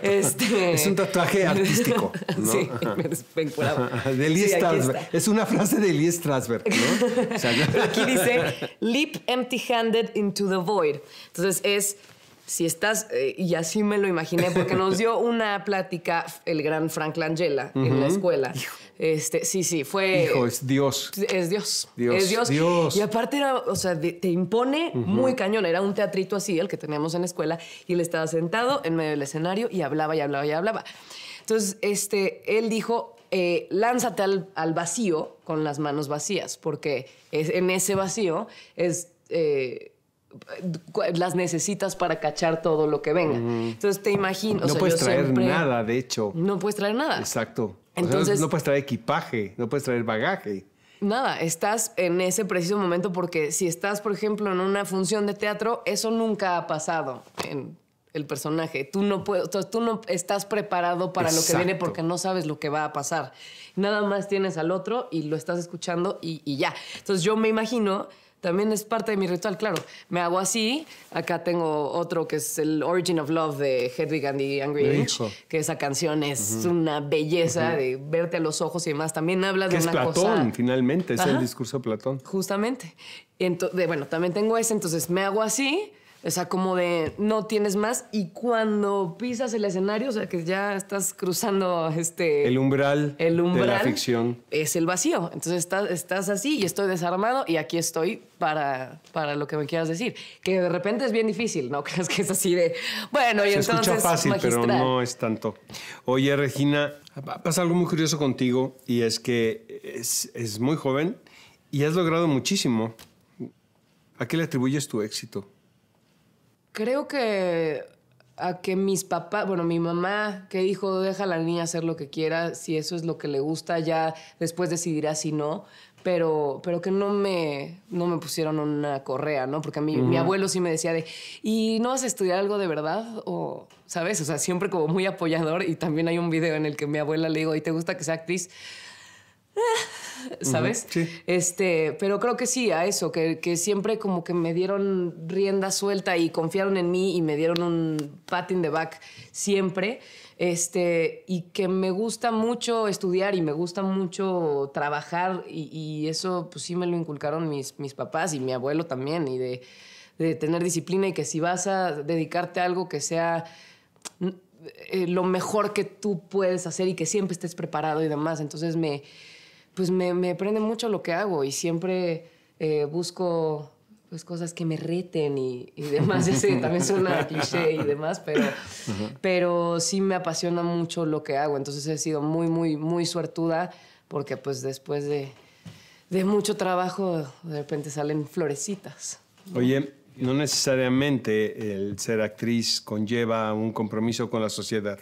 Este es un tatuaje artístico. Sí, me De Lee Strasberg. Es una frase de Lee Strasberg, ¿no? aquí dice, leap empty-handed into the void. Entonces es si estás, eh, y así me lo imaginé, porque nos dio una plática el gran Frank Langella en la escuela. Este, sí, sí, fue. Hijo, es Dios. Es Dios. Dios es Dios. Y aparte era, o sea, te impone muy cañón. Era un teatrito así, el que teníamos en la escuela, y él estaba sentado en medio del escenario y hablaba y hablaba y hablaba. Entonces, este, él dijo, eh, lánzate al, vacío con las manos vacías, porque en ese vacío es. Eh, las necesitas para cachar todo lo que venga. Entonces te imagino. No puedes traer nada, de hecho. No puedes traer nada. Exacto. Entonces, no, puedes traer equipaje, no puedes traer bagaje. Nada, estás en ese preciso momento porque si estás, por ejemplo, en una función de teatro, eso nunca ha pasado en el personaje. Tú no, tú no estás preparado para lo que viene porque no sabes lo que va a pasar. Nada más tienes al otro y lo estás escuchando y, y ya. Entonces yo me imagino también es parte de mi ritual, claro. Me hago así. Acá tengo otro que es el Origin of Love de Hedwig and the Angry Inch, que esa canción es una belleza de verte a los ojos y demás. También habla de una cosa... Platón, finalmente, es el discurso de Platón. Justamente. Entonces, bueno, también tengo ese, entonces me hago así o sea, como de no tienes más y cuando pisas el escenario, o sea, que ya estás cruzando este... El umbral. De la ficción. Es el vacío. Entonces estás, así y estoy desarmado y aquí estoy para, para lo que me quieras decir. Que de repente es bien difícil, ¿no? Crees que es así de... Bueno, y Se entonces... Escucha fácil, pero no es tanto. Oye, Regina, pasa algo muy curioso contigo y es que es muy joven y has logrado muchísimo. ¿A qué le atribuyes tu éxito? creo que a que mis papás, bueno, mi mamá que dijo, deja a la niña hacer lo que quiera, si eso es lo que le gusta, ya después decidirá si no, pero, pero que no me, no me pusieron una correa, ¿no? Porque a mí, mi abuelo sí me decía de, ¿y no vas a estudiar algo de verdad? O, ¿sabes? O sea, siempre como muy apoyador y también hay un video en el que mi abuela le digo, ¿y te gusta que sea actriz? ¿sabes? Sí. Este, pero creo que sí, a eso, que, siempre como que me dieron rienda suelta y confiaron en mí y me dieron un patin de back siempre. Este, y que me gusta mucho estudiar y me gusta mucho trabajar y, eso pues sí me lo inculcaron mis, mis papás y mi abuelo también y de, tener disciplina y que si vas a dedicarte a algo que sea mm, eh, lo mejor que tú puedes hacer y que siempre estés preparado y demás. Entonces me, pues me, prende mucho lo que hago y siempre eh, busco pues cosas que me reten y, demás. Ya sé, también suena cliché y demás, pero, pero sí me apasiona mucho lo que hago. Entonces he sido muy, muy, muy suertuda porque pues después de, mucho trabajo de repente salen florecitas. Oye, no necesariamente el ser actriz conlleva un compromiso con la sociedad.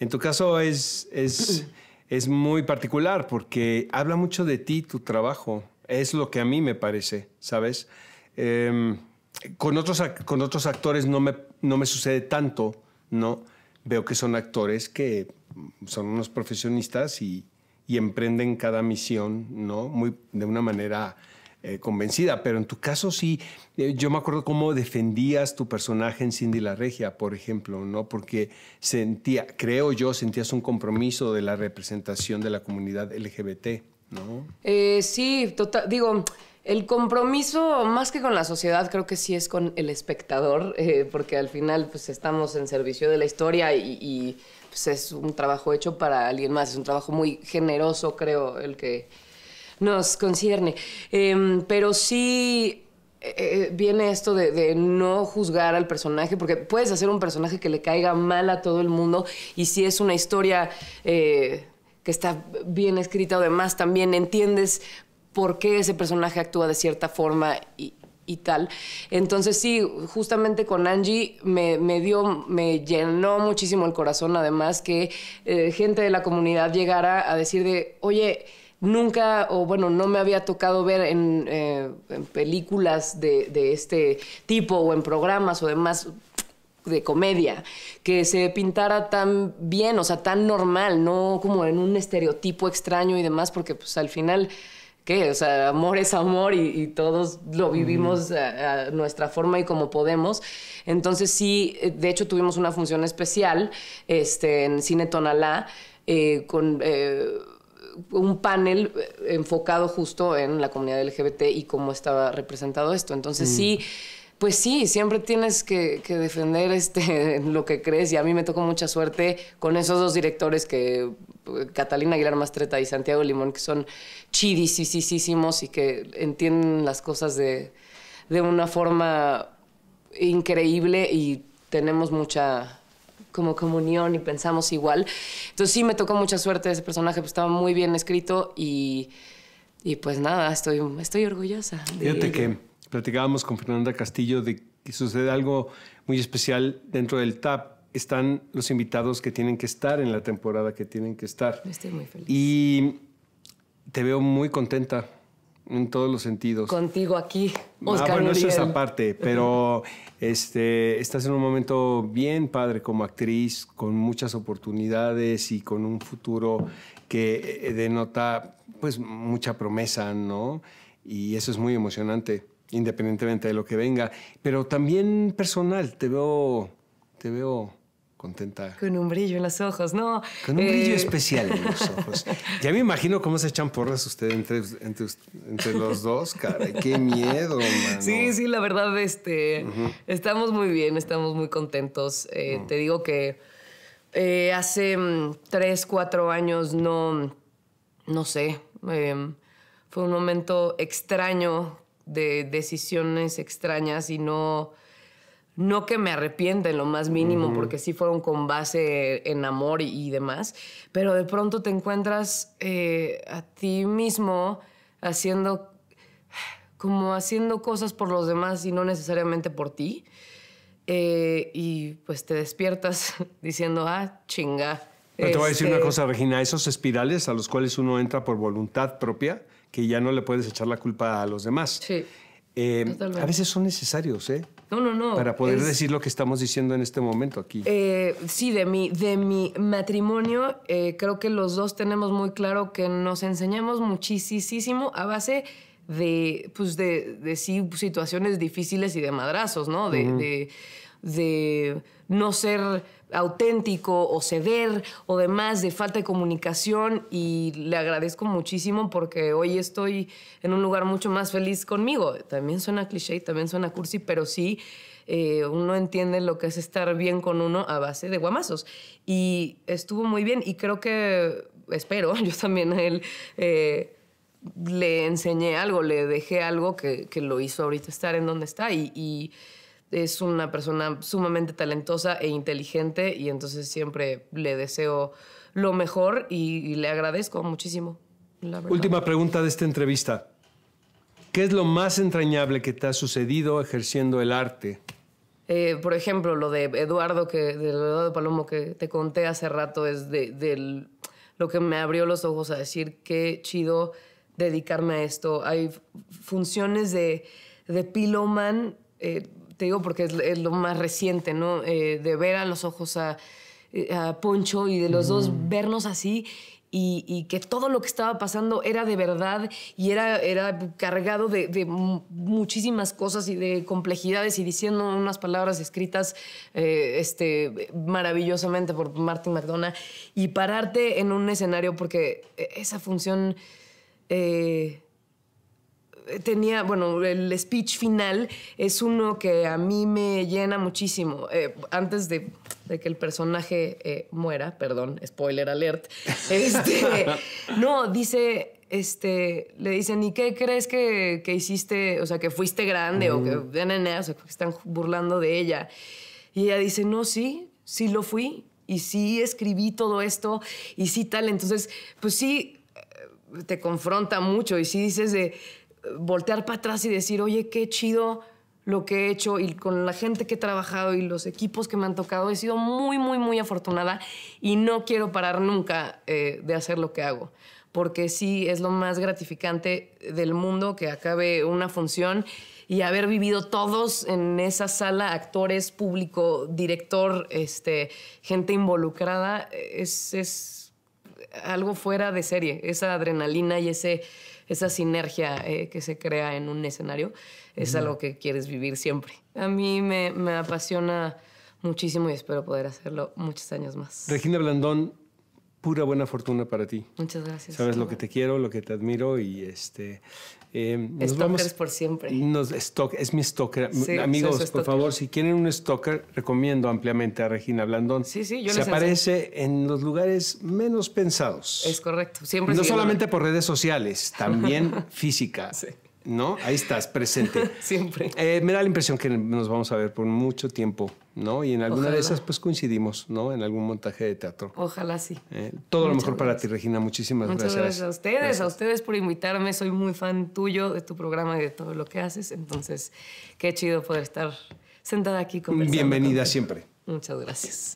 En tu caso es... es es muy particular porque habla mucho de ti, tu trabajo. Es lo que a mí me parece, ¿sabes? Em, con, otros, con otros actores no me, no me sucede tanto, ¿no? Veo que son actores que son unos profesionistas y, y emprenden cada misión, ¿no? Muy, de una manera eh, convencida, pero en tu caso sí, eh, yo me acuerdo cómo defendías tu personaje en Cindy la Regia, por ejemplo, ¿no? Porque sentía, creo yo, sentías un compromiso de la representación de la comunidad LGBT, ¿no? Eh, sí, total, digo... El compromiso, más que con la sociedad, creo que sí es con el espectador, porque al final pues, estamos en servicio de la historia y, pues, es un trabajo hecho para alguien más, es un trabajo muy generoso, creo, el que, nos concierne. Em, pero sí eh, eh, viene esto de, no juzgar al personaje, porque puedes hacer un personaje que le caiga mal a todo el mundo y si es una historia eh, que está bien escrita o demás, también entiendes por qué ese personaje actúa de cierta forma y, tal. Entonces sí, justamente con Angie me, dio, me llenó muchísimo el corazón además que gente de la comunidad llegara a decir de, oye, nunca, o bueno, no me había tocado ver en, eh, películas de, este tipo o en programas o demás de comedia, que se pintara tan bien, o sea, tan normal, no como en un estereotipo extraño y demás, porque pues al final, ¿qué? O sea, amor es amor y, todos lo vivimos a, nuestra forma y como podemos. Entonces sí, eh, de hecho tuvimos una función especial este, en Cine Tonalá eh, con un panel eh, enfocado justo en la comunidad LGBT y cómo estaba representado esto. Entonces mm. sí, pues sí, siempre tienes que, defender este, lo que crees y a mí me tocó mucha suerte con esos dos directores que eh, Catalina Aguilar Mastreta y Santiago Limón, que son chidisísimos y que entienden las cosas de, de una forma increíble y tenemos mucha como comunión y pensamos igual. Entonces sí me tocó mucha suerte ese personaje, pues estaba muy bien escrito y, y pues nada, estoy, estoy orgullosa. Fíjate que platicábamos con Fernanda Castillo de que sucede algo muy especial dentro del TAP. Están los invitados que tienen que estar en la temporada que tienen que estar. Estoy muy feliz. Y te veo muy contenta en todos los sentidos. Contigo aquí, ah, Oscar. Ah, bueno, eso es aparte, pero este, estás en un momento bien padre como actriz, con muchas oportunidades y con un futuro que eh, denota pues mucha promesa, ¿no? Y eso es muy emocionante, independientemente de lo que venga. Pero también personal, te veo, te veo contenta. Con un brillo en los ojos, ¿no? Con un brillo eh. especial en los ojos. ya me imagino cómo se echan porras ustedes entre, entre, los dos, cara. Qué miedo, man. Sí, sí, la verdad, este, estamos muy bien, estamos muy contentos. Eh, mm. Te digo que eh, hace mm, tres, cuatro años no, no sé, em, fue un momento extraño de decisiones extrañas y no no que me arrepienta en lo más mínimo, porque sí fueron con base en amor y, demás, pero de pronto te encuentras eh, a ti mismo haciendo como haciendo cosas por los demás y no necesariamente por ti. Eh, y pues te despiertas diciendo, ah, chinga. Pero te voy a decir una este". cosa, Regina, esos espirales a los cuales uno entra por voluntad propia, que ya no le puedes echar la culpa a los demás. Sí. Eh, a veces son necesarios, ¿eh? No, no, no. Para poder decir lo que estamos diciendo en este momento aquí. Eh, sí, de mi, de mi matrimonio, eh, creo que los dos tenemos muy claro que nos enseñamos muchísimo a base de, pues de, situaciones difíciles y de madrazos, ¿no? de de no ser auténtico o ceder o demás, de falta de comunicación y le agradezco muchísimo porque hoy estoy en un lugar mucho más feliz conmigo. También suena cliché, también suena cursi, pero sí eh, uno entiende lo que es estar bien con uno a base de guamazos. Y estuvo muy bien y creo que, espero, yo también a él... Eh, le enseñé algo, le dejé algo que, lo hizo ahorita estar en donde está y es una persona sumamente talentosa e inteligente y entonces siempre le deseo lo mejor y, le agradezco muchísimo. La Última pregunta de esta entrevista. ¿Qué es lo más entrañable que te ha sucedido ejerciendo el arte? Eh, por ejemplo, lo de Eduardo, que, de Eduardo Palomo que te conté hace rato, es de, lo que me abrió los ojos a decir qué chido dedicarme a esto. Hay funciones de, de Piloman. Eh, digo porque es, lo más reciente, ¿no? Eh, de ver a los ojos a, eh, Poncho y de los dos mm. vernos así y, que todo lo que estaba pasando era de verdad y era, era cargado de, muchísimas cosas y de complejidades y diciendo unas palabras escritas eh, este, maravillosamente por Martin McDonough y pararte en un escenario porque esa función eh, tenía, bueno, el speech final es uno que a mí me llena muchísimo. Eh, antes de, que el personaje eh, muera, perdón, spoiler alert, este, no, dice, este, le dicen, ¿y qué crees que, que hiciste? O sea, que fuiste grande o que, mm. de nene, o sea, que están burlando de ella. Y ella dice, no, sí, sí lo fui y sí escribí todo esto y sí tal. Entonces, pues sí, te confronta mucho y sí dices de voltear para atrás y decir, oye, qué chido lo que he hecho y con la gente que he trabajado y los equipos que me han tocado, he sido muy, muy, muy afortunada y no quiero parar nunca eh, de hacer lo que hago, porque sí es lo más gratificante del mundo que acabe una función y haber vivido todos en esa sala, actores, público, director, este, gente involucrada, es algo fuera de serie, esa adrenalina y ese esa sinergia eh, que se crea en un escenario es algo que quieres vivir siempre. A mí me, me apasiona muchísimo y espero poder hacerlo muchos años más. Regina Blandón, pura buena fortuna para ti. Muchas gracias. Sabes lo que te quiero, lo que te admiro y este eh, nos vamos, por siempre. es mi stalker. Amigos, por favor, si quieren un stalker, recomiendo ampliamente a Regina Blandón. Sí, sí, yo Se aparece en los lugares menos pensados. Es correcto. Siempre no solamente por redes sociales, también física. ¿no? Ahí estás, presente. Siempre. Eh, me da la impresión que nos vamos a ver por mucho tiempo, ¿no? Y en alguna de esas, pues coincidimos, ¿no? En algún montaje de teatro. Ojalá sí. Eh, todo lo mejor para ti, Regina. Muchísimas gracias Muchas gracias. a ustedes, a ustedes por invitarme. Soy muy fan tuyo, de tu programa y de todo lo que haces. Entonces, qué chido poder estar sentada aquí conversando. Bienvenida siempre. Muchas gracias.